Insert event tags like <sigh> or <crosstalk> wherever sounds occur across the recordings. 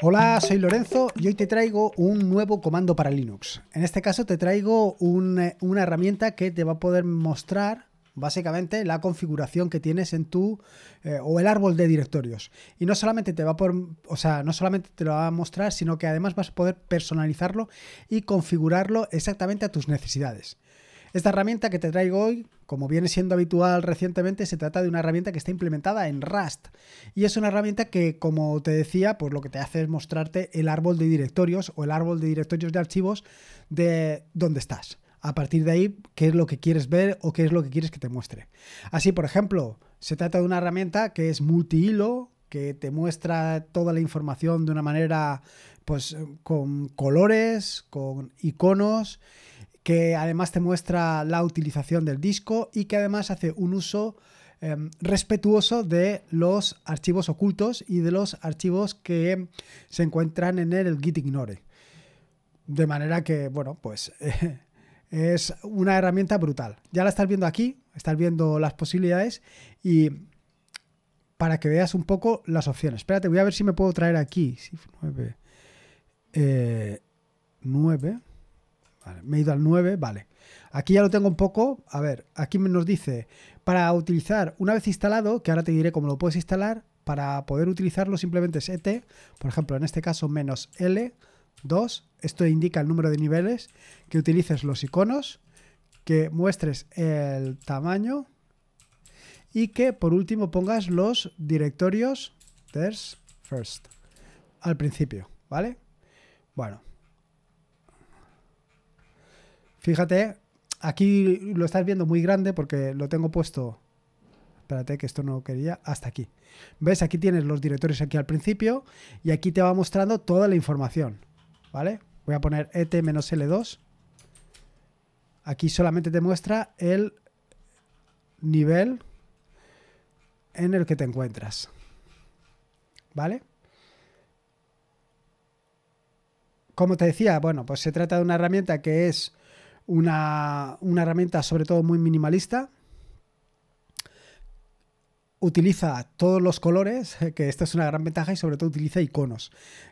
Hola, soy Lorenzo y hoy te traigo un nuevo comando para Linux. En este caso te traigo eh, una herramienta que te va a poder mostrar básicamente la configuración que tienes en tu eh, o el árbol de directorios. Y no solamente te va por, o sea, no solamente te lo va a mostrar, sino que además vas a poder personalizarlo y configurarlo exactamente a tus necesidades. Esta herramienta que te traigo hoy, como viene siendo habitual recientemente, se trata de una herramienta que está implementada en Rust. Y es una herramienta que, como te decía, pues lo que te hace es mostrarte el árbol de directorios o el árbol de directorios de archivos de dónde estás. A partir de ahí, qué es lo que quieres ver o qué es lo que quieres que te muestre. Así, por ejemplo, se trata de una herramienta que es multihilo, que te muestra toda la información de una manera, pues, con colores, con iconos que además te muestra la utilización del disco y que además hace un uso em, respetuoso de los archivos ocultos y de los archivos que se encuentran en el Git Ignore. De manera que, bueno, pues <laughs> es una herramienta brutal. Ya la estás viendo aquí, estás viendo las posibilidades y para que veas un poco las opciones. Espérate, voy a ver si me puedo traer aquí. 9. Eh, me he ido al 9, vale. Aquí ya lo tengo un poco. A ver, aquí nos dice, para utilizar, una vez instalado, que ahora te diré cómo lo puedes instalar, para poder utilizarlo simplemente es ET, por ejemplo, en este caso menos L, 2, esto indica el número de niveles, que utilices los iconos, que muestres el tamaño y que por último pongas los directorios first al principio, ¿vale? Bueno, Fíjate, aquí lo estás viendo muy grande porque lo tengo puesto. Espérate, que esto no quería. Hasta aquí. ¿Ves? Aquí tienes los directores aquí al principio y aquí te va mostrando toda la información. ¿Vale? Voy a poner et-l2. Aquí solamente te muestra el nivel en el que te encuentras. ¿Vale? Como te decía, bueno, pues se trata de una herramienta que es una, una herramienta sobre todo muy minimalista. Utiliza todos los colores, <laughs> que esta es una gran ventaja, y sobre todo utiliza iconos.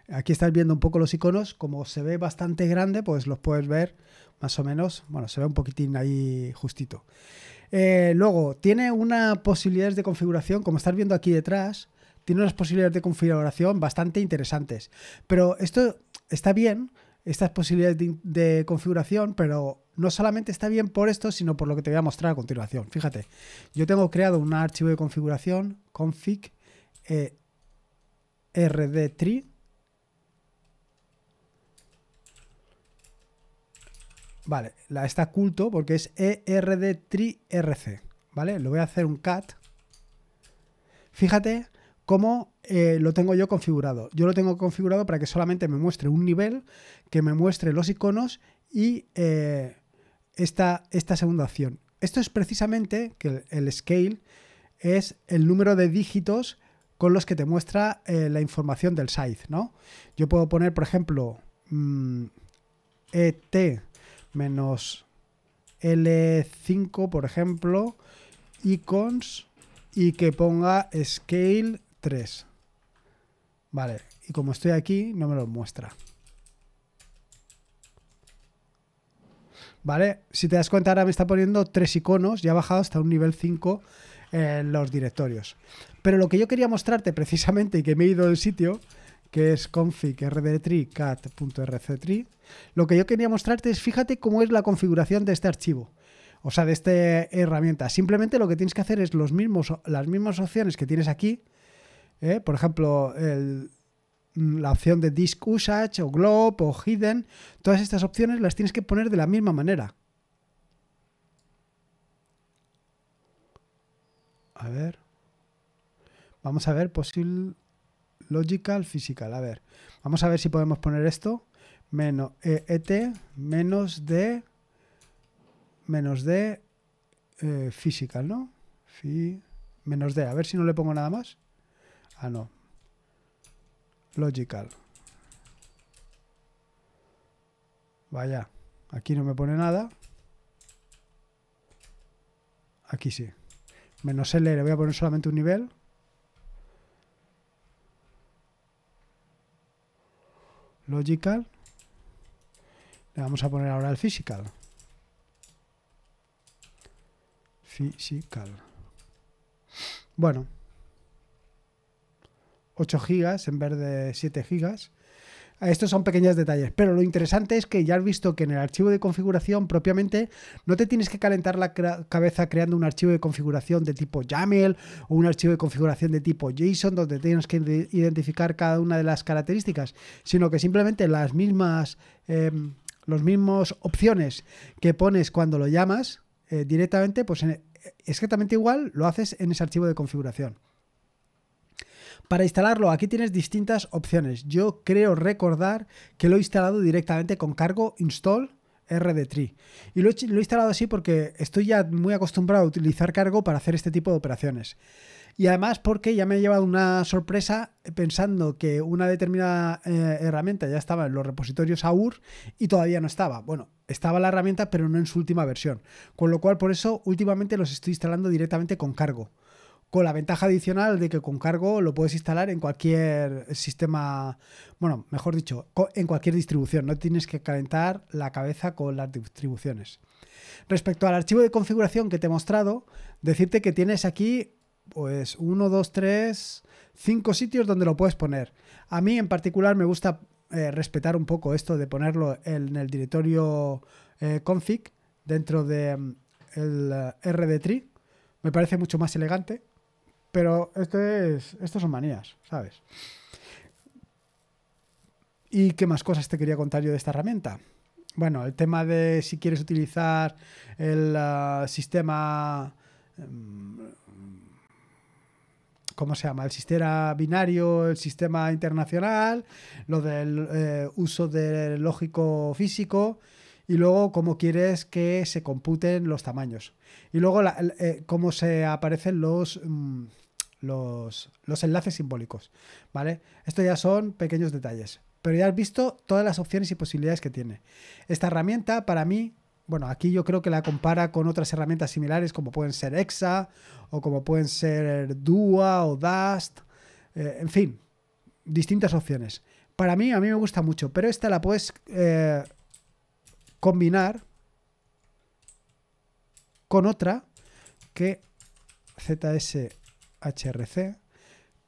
Aquí estás viendo un poco los iconos, como se ve bastante grande, pues los puedes ver más o menos. Bueno, se ve un poquitín ahí justito. Eh, luego, tiene unas posibilidades de configuración, como estás viendo aquí detrás, tiene unas posibilidades de configuración bastante interesantes. Pero esto está bien estas posibilidades de, configuración, pero no solamente está bien por esto, sino por lo que te voy a mostrar a continuación. Fíjate, yo tengo creado un archivo de configuración, config eh, 3 Vale, la está culto porque es erd3rc, rc. ¿Vale? Lo voy a hacer un cat. Fíjate cómo eh, lo tengo yo configurado. Yo lo tengo configurado para que solamente me muestre un nivel, que me muestre los iconos y eh, esta, segunda opción. Esto es precisamente que el, scale es el número de dígitos con los que te muestra eh, la información del size, ¿no? Yo puedo poner, por ejemplo, mm, ET menos L5, por ejemplo, icons y que ponga scale 3. Vale, y como estoy aquí, no me lo muestra. ¿Vale? Si te das cuenta, ahora me está poniendo tres iconos y ha bajado hasta un nivel 5 en los directorios. Pero lo que yo quería mostrarte precisamente y que me he ido del sitio, que es config 3 cat.rc3, lo que yo quería mostrarte es fíjate cómo es la configuración de este archivo. O sea, de esta herramienta. Simplemente lo que tienes que hacer es los mismos, las mismas opciones que tienes aquí, ¿eh? por ejemplo, mm, la opción de Disk Usage o Globe o Hidden, todas estas opciones las tienes que poner de la misma manera. A ver. Vamos a ver, posible logical, physical. A ver, vamos a ver si podemos poner esto. Menos eh, ET, menos d menos d eh, physical, ¿no? menos d. a ver si no le pongo nada más. Ah, no. Logical. Vaya, aquí no me pone nada. Aquí sí. Menos L, le voy a poner solamente un nivel. Logical. Le vamos a poner ahora el physical. Physical. Bueno, 8 gigas en vez de 7 gigas. Estos son pequeños detalles, pero lo interesante es que ya has visto que en el archivo de configuración propiamente no te tienes que calentar la cabeza creando un archivo de configuración de tipo YAML o un archivo de configuración de tipo JSON donde tienes que identificar cada una de las características, sino que simplemente las mismas, em, mismos opciones que pones cuando lo llamas eh, directamente, pues e, exactamente igual lo haces en ese archivo de configuración. Para instalarlo aquí tienes distintas opciones. Yo creo recordar que lo he instalado directamente con cargo install RD3. Y lo he, instalado así porque estoy ya muy acostumbrado a utilizar cargo para hacer este tipo de operaciones. Y además porque ya me ha llevado una sorpresa pensando que una determinada eh, herramienta ya estaba en los repositorios AUR y todavía no estaba. Bueno, estaba la herramienta pero no en su última versión. Con lo cual por eso últimamente los estoy instalando directamente con cargo con la ventaja adicional de que con cargo lo puedes instalar en cualquier sistema, bueno, mejor dicho, en cualquier distribución, no tienes que calentar la cabeza con las distribuciones. Respecto al archivo de configuración que te he mostrado, decirte que tienes aquí pues 1, 2, 3, cinco sitios donde lo puedes poner. A mí en particular me gusta eh, respetar un poco esto de ponerlo en el directorio eh, config dentro de mm, el eh, rd Me parece mucho más elegante pero esto es, estas son manías, ¿sabes? ¿Y qué más cosas te quería contar yo de esta herramienta? Bueno, el tema de si quieres utilizar el ah, sistema... Em, ¿cómo se llama? El sistema binario, el sistema internacional, lo del eh, uso del lógico físico y luego cómo quieres que se computen los tamaños. Y luego eh, cómo se aparecen los... Mm, los, los enlaces simbólicos, ¿vale? Esto ya son pequeños detalles, pero ya has visto todas las opciones y posibilidades que tiene. Esta herramienta para mí bueno, aquí yo creo que la compara con otras herramientas similares como pueden ser EXA o como pueden ser Dua o Dust, eh, en fin, distintas opciones. Para mí, a mí me gusta mucho, pero esta la puedes eh, combinar con otra que ZS HRC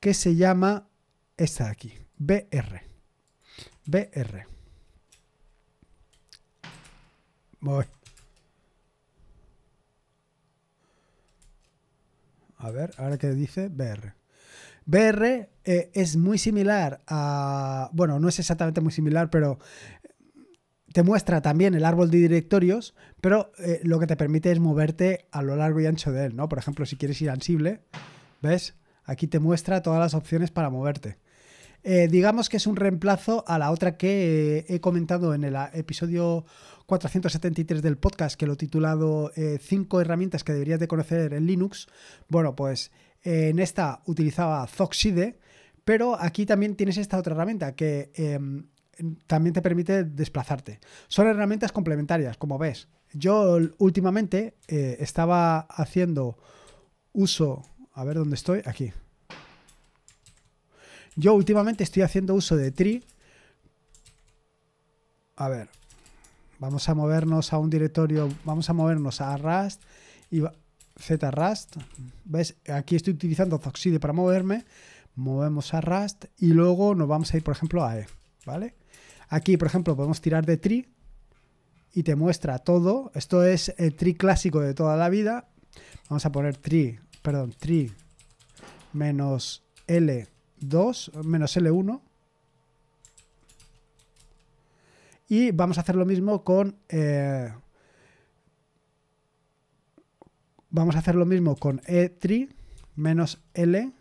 que se llama esta de aquí, BR. BR. A ver, ahora que dice BR. BR eh, es muy similar a. Bueno, no es exactamente muy similar, pero te muestra también el árbol de directorios, pero eh, lo que te permite es moverte a lo largo y ancho de él, ¿no? Por ejemplo, si quieres ir Ansible, ¿Ves? Aquí te muestra todas las opciones para moverte. Eh, digamos que es un reemplazo a la otra que eh, he comentado en el episodio 473 del podcast, que lo he titulado 5 eh, herramientas que deberías de conocer en Linux. Bueno, pues en esta utilizaba Zoxide, pero aquí también tienes esta otra herramienta que em, también te permite desplazarte. Son herramientas complementarias, como ves. Yo últimamente estaba haciendo uso a ver dónde estoy. Aquí. Yo últimamente estoy haciendo uso de tree. A ver. Vamos a movernos a un directorio. Vamos a movernos a Rust. Y ZRust. ¿Ves? Aquí estoy utilizando Zoxide para moverme. Movemos a Rust. Y luego nos vamos a ir, por ejemplo, a E. ¿Vale? Aquí, por ejemplo, podemos tirar de tree. Y te muestra todo. Esto es el tree clásico de toda la vida. Vamos a poner tree perdón, tri menos L2, menos L1. Y vamos a hacer lo mismo con... Eh, vamos a hacer lo mismo con E tri menos L1.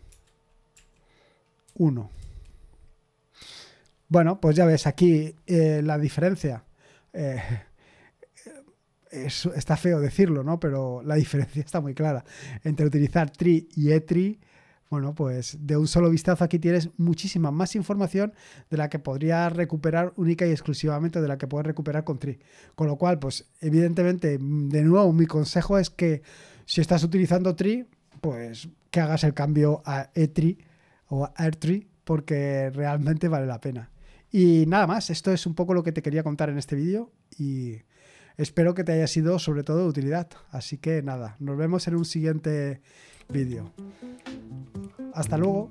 Bueno, pues ya ves aquí eh, la diferencia. Eh, está feo decirlo, ¿no? Pero la diferencia <laughs> está muy clara. Entre utilizar Tri y e bueno, pues de un solo vistazo aquí tienes muchísima más información de la que podrías recuperar única y exclusivamente de la que puedes recuperar con Tree. Con lo cual, pues evidentemente, de nuevo, mi consejo es que si estás utilizando Tri, pues que hagas el cambio a e o a AirTree porque realmente vale la pena. Y nada más, esto es un poco lo que te quería contar en este vídeo y Espero que te haya sido sobre todo de utilidad. Así que nada, nos vemos en un siguiente vídeo. Hasta luego.